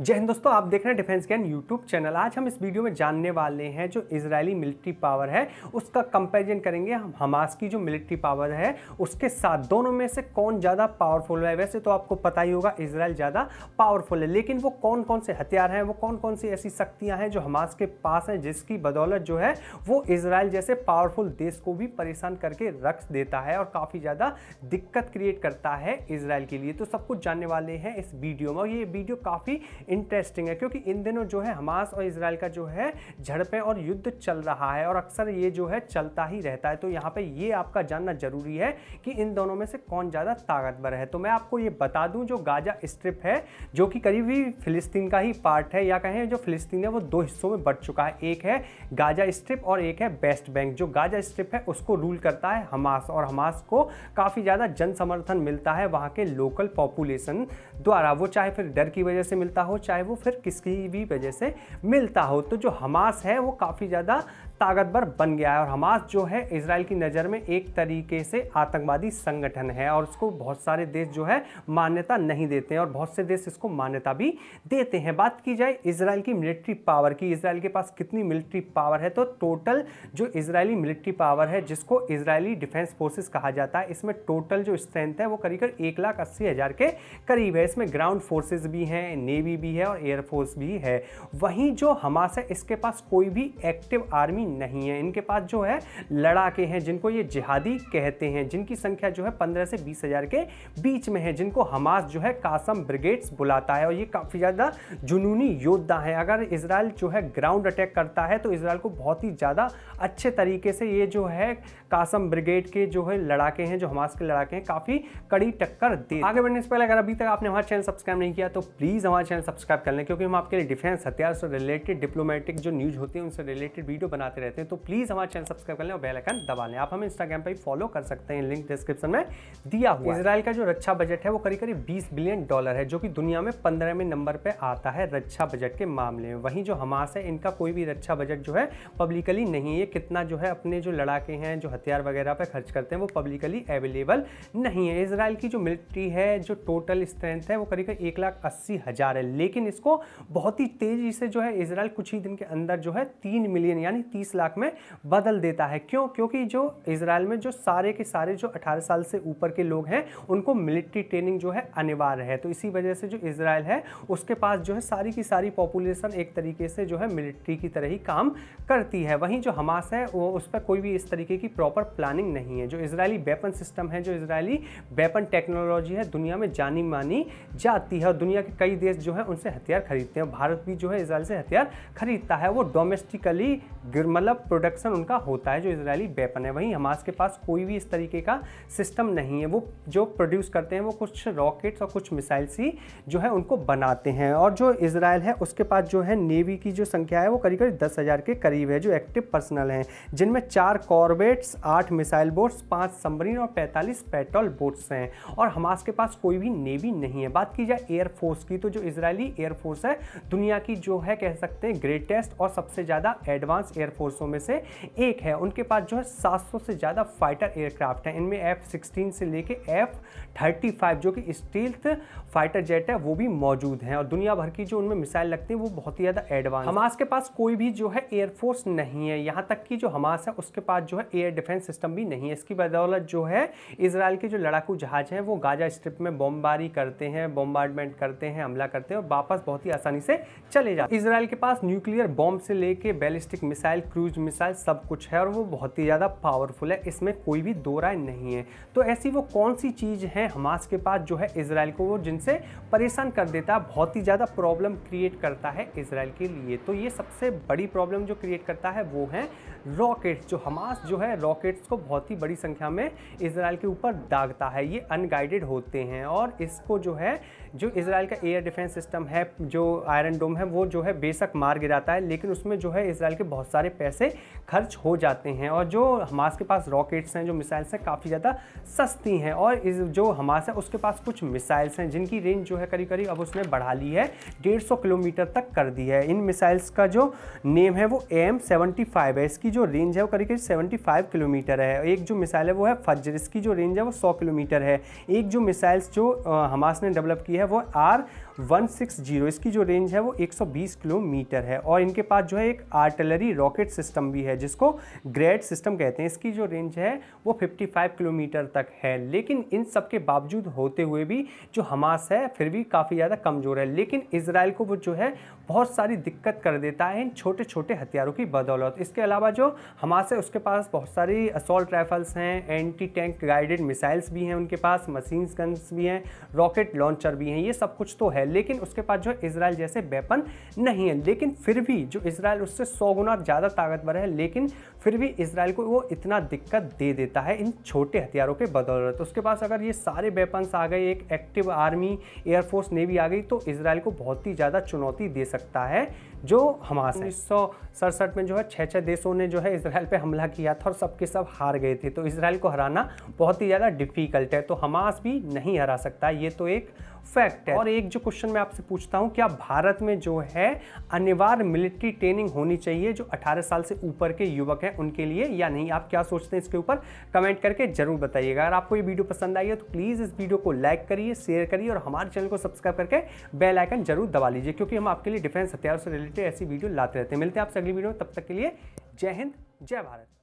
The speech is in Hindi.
जय हिंद दोस्तों आप देख रहे हैं डिफेंस गैन यूट्यूब चैनल आज हम इस वीडियो में जानने वाले हैं जो इजरायली मिलिट्री पावर है उसका कंपैरिजन करेंगे हम हमास की जो मिलिट्री पावर है उसके साथ दोनों में से कौन ज़्यादा पावरफुल है वैसे तो आपको पता ही होगा इसराइल ज़्यादा पावरफुल है लेकिन वो कौन कौन से हथियार हैं वो कौन कौन सी ऐसी शक्तियाँ हैं जो हमास के पास हैं जिसकी बदौलत जो है वो इसराइल जैसे पावरफुल देश को भी परेशान करके रख देता है और काफ़ी ज़्यादा दिक्कत क्रिएट करता है इसराइल के लिए तो सब कुछ जानने वाले हैं इस वीडियो में और ये वीडियो काफ़ी इंटरेस्टिंग है क्योंकि इन दिनों जो है हमास और इसराइल का जो है झड़पें और युद्ध चल रहा है और अक्सर ये जो है चलता ही रहता है तो यहाँ पर ये आपका जानना जरूरी है कि इन दोनों में से कौन ज़्यादा ताकतवर है तो मैं आपको ये बता दूँ जो गाजा स्ट्रिप है जो कि करीबी फिलिस्तीन का ही पार्ट है या कहें जो फिलिस्तीन है वो दो हिस्सों में बढ़ चुका है एक है गाजा स्ट्रिप और एक है वेस्ट बैंक जो गाजा स्ट्रिप है उसको रूल करता है हमास और हमास को काफ़ी ज़्यादा जन समर्थन मिलता है वहाँ के लोकल पॉपुलेशन द्वारा वो चाहे फिर डर की वजह से मिलता हो चाहे वो फिर किसी भी वजह से मिलता हो तो जो हमास है वो काफ़ी ज़्यादा ताकतवर बन गया है और हमास जो है इसराइल की नज़र में एक तरीके से आतंकवादी संगठन है और उसको बहुत सारे देश जो है मान्यता नहीं देते हैं और बहुत से देश इसको मान्यता भी देते हैं बात की जाए इसराइल की मिलिट्री पावर की इसराइल के पास कितनी मिलिट्री पावर है तो टोटल जो इसराइली मिलिट्री पावर है जिसको इसराइली डिफेंस फोर्सेज कहा जाता है इसमें टोटल जो स्ट्रेंथ है वो करीब करीब एक लाख अस्सी हज़ार के करीब है इसमें ग्राउंड फोर्सेज भी हैं नेवी भी है और एयरफोर्स भी है वहीं जो हमास है इसके पास कोई भी एक्टिव आर्मी नहीं है इनके पास जो है लड़ाके हैं जिनको ये जिहादी कहते हैं जिनकी संख्या जो है पंद्रह से बीस हज़ार के बीच में है जिनको हमास जो है कासम ब्रिगेड्स बुलाता है और ये काफ़ी ज़्यादा जुनूनी योद्धा है अगर इसराइल जो है ग्राउंड अटैक करता है तो इसराइल को बहुत ही ज़्यादा अच्छे तरीके से ये जो है कासम ब्रिगेड के जो है लड़ाके हैं जो हमास के लड़ाके हैं काफ़ी कड़ी टक्कर दे आगे बढ़ने से पहले अगर अभी तक आपने हमारे चैनल सब्सक्राइब नहीं किया तो प्लीज़ हमारे चैनल सब्सक्राइब कर लें क्योंकि हम आपके लिए डिफेंस हथियार से रिलेटेड डिप्लोमेटिक जो न्यूज़ होती है उनसे रिलेटेड वीडियो बनाते हैं आते रहते हैं तो प्लीज़ हमारे चैनल सब्सक्राइब कर लें और बेलाइकन दबा लें आप हमें इंस्टाग्राम पर फॉलो कर सकते हैं लिंक डिस्क्रिप्शन में दिया हुआ इसराइल का जो रक्षा बजट है वो करीब करीब बीस बिलियन डॉलर है जो कि दुनिया में पंद्रहवें नंबर पर आता है रक्षा बजट के मामले में वहीं जो हमास है इनका कोई भी रक्षा बजट जो है पब्लिकली नहीं है कितना जो है अपने जो लड़ाके हैं जो हथियार वगैरह पर खर्च करते हैं वो पब्लिकली अवेलेबल नहीं है इसराइल की जो मिलिट्री है जो टोटल स्ट्रेंथ है वो करीब करीब एक लाख अस्सी हज़ार है लेकिन इसको बहुत ही तेज़ी से जो है इसराइल कुछ ही दिन के अंदर जो है तीन मिलियन यानी तीस तीस लाख में बदल देता है क्यों क्योंकि जो इसराइल में जो सारे के सारे जो अठारह साल से ऊपर के लोग हैं उनको मिलिट्री ट्रेनिंग जो है अनिवार्य है तो इसी वजह से जो इसराइल है उसके पास जो है सारी की सारी पॉपुलेशन एक तरीके से जो है मिलिट्री की तरह ही काम करती है वहीं जो हमास है वो उस पर कोई भी इस तरीके की प्रॉपर प्लानिंग नहीं है जो इसराइली वेपन सिस्टम है जो इसराइली वेपन टेक्नोलॉजी है दुनिया में जानी मानी जाती है और दुनिया के कई देश जो है उनसे हथियार खरीदते हैं भारत भी जो है इसराइल से हथियार खरीदता है वो डोमेस्टिकली मतलब प्रोडक्शन उनका होता है जो इसराइली वेपन है वहीं हमास के पास कोई भी इस तरीके का सिस्टम नहीं है वो जो प्रोड्यूस करते हैं वो कुछ रॉकेट्स और कुछ मिसाइल्स ही जो है उनको बनाते हैं और जो इसराइल है उसके पास जो है नेवी की जो संख्या है वो करीब करीब दस हज़ार के करीब है जो एक्टिव पर्सनल हैं जिनमें चार कॉर्बेट्स आठ मिसाइल बोट्स पाँच सबमरीन और पैंतालीस पेट्रोल बोट्स हैं और हमास के पास कोई भी नेवी नहीं है बात की जाए एयरफोर्स की तो जो इसराइली एयरफोर्स है दुनिया की जो है कह सकते हैं ग्रेटेस्ट और सबसे ज़्यादा एडवांस एयरफोर्स फोर्सों में से एक है उनके पास जो है 700 से ज़्यादा फाइटर एयरक्राफ्ट हैं इनमें एफ सिक्सटीन से लेके एफ थर्टी फाइव जो कि स्टील्थ फाइटर जेट है वो भी मौजूद हैं और दुनिया भर की जो उनमें मिसाइल लगती है वो बहुत ही ज़्यादा एडवांस हमास के पास कोई भी जो है एयरफोर्स नहीं है यहाँ तक कि जो हमास है उसके पास जो है एयर डिफेंस सिस्टम भी नहीं है इसकी बदौलत जो है इसराइल के जो लड़ाकू जहाज हैं वो गाजा स्ट्रिप में बॉम्बारी करते हैं बॉम्बार्डमेंट करते हैं हमला करते हैं और वापस बहुत ही आसानी से चले जाते हैं इसराइल के पास न्यूक्लियर बॉम्ब से लेके बैलिस्टिक मिसाइल क्रूज मिसाइल सब कुछ है और वो बहुत ही ज़्यादा पावरफुल है इसमें कोई भी दो राय नहीं है तो ऐसी वो कौन सी चीज़ है हमास के पास जो है इसराइल को वो जिनसे परेशान कर देता है बहुत ही ज़्यादा प्रॉब्लम क्रिएट करता है इसराइल के लिए तो ये सबसे बड़ी प्रॉब्लम जो क्रिएट करता है वो है रॉकेट्स जो हमास जो है रॉकेट्स को बहुत ही बड़ी संख्या में इसराइल के ऊपर दागता है ये अनगाइडेड होते हैं और इसको जो है जो इसराइल का एयर डिफेंस सिस्टम है जो आयरन डोम है वो जो है बेशक मार गिराता है लेकिन उसमें जो है इसराइल के बहुत सारे पैसे खर्च हो जाते हैं और जो हमास के पास रॉकेट्स हैं जो मिसाइल्स हैं काफ़ी ज़्यादा सस्ती हैं और इस जो हमास है उसके पास कुछ मिसाइल्स हैं जिनकी रेंज जो है करीब करीब अब उसने बढ़ा ली है डेढ़ किलोमीटर तक कर दी है इन मिसाइल्स का जो नेम है वो एम सेवेंटी है इसकी जो रेंज है वो करीब करीब सेवेंटी किलोमीटर है एक जो मिसाइल है वो है फजर इसकी जो रेंज है वो सौ किलोमीटर है एक जो मिसाइल्स जो हमास ने डेवलप की है है वो आर 160 इसकी जो रेंज है वो 120 किलोमीटर है और इनके पास जो है एक आर्टिलरी रॉकेट सिस्टम भी है जिसको ग्रेड सिस्टम कहते हैं इसकी जो रेंज है वो 55 किलोमीटर तक है लेकिन इन सब के बावजूद होते हुए भी जो हमास है फिर भी काफ़ी ज़्यादा कमज़ोर है लेकिन इसराइल को वो जो है बहुत सारी दिक्कत कर देता है इन छोटे छोटे हथियारों की बदौलत इसके अलावा जो हमास है उसके पास बहुत सारी असोल्ट राइफल्स हैं एंटी टैंक गाइडेड मिसाइल्स भी हैं उनके पास मशीन गन्स भी हैं रॉकेट लॉन्चर भी हैं ये सब कुछ तो है है लेकिन उसके पास जो इसराइल जैसे वेपन नहीं है लेकिन फिर भी जो इसराइल उससे सौ गुना ज़्यादा ताकतवर है लेकिन फिर भी इसराइल को वो इतना दिक्कत दे देता है इन छोटे हथियारों के बदौलत तो उसके पास अगर ये सारे वेपन्स आ गए एक एक्टिव आर्मी एयरफोर्स नेवी आ गई तो इसराइल को बहुत ही ज़्यादा चुनौती दे सकता है जो हमास उन्नीस सड़सठ में जो है छः छः देशों ने जो है इसराइल पे हमला किया था और सबके सब हार गए थे तो इसराइल को हराना बहुत ही ज़्यादा डिफ़िकल्ट है तो हमास भी नहीं हरा सकता ये तो एक फैक्ट है और एक जो क्वेश्चन मैं आपसे पूछता हूँ क्या भारत में जो है अनिवार्य मिलिट्री ट्रेनिंग होनी चाहिए जो 18 साल से ऊपर के युवक हैं उनके लिए या नहीं आप क्या सोचते हैं इसके ऊपर कमेंट करके जरूर बताइएगा अगर आपको ये वीडियो पसंद आई है तो प्लीज़ इस वीडियो को लाइक करिए शेयर करिए और हमारे चैनल को सब्सक्राइब करके बेलाइकन जरूर दबा लीजिए क्योंकि हम आपके लिए डिफेंस हथियारों से रिलेटेड ऐसी वीडियो लाते रहते हैं मिलते हैं आपसे अगली वीडियो में तब तक के लिए जय हिंद जय भारत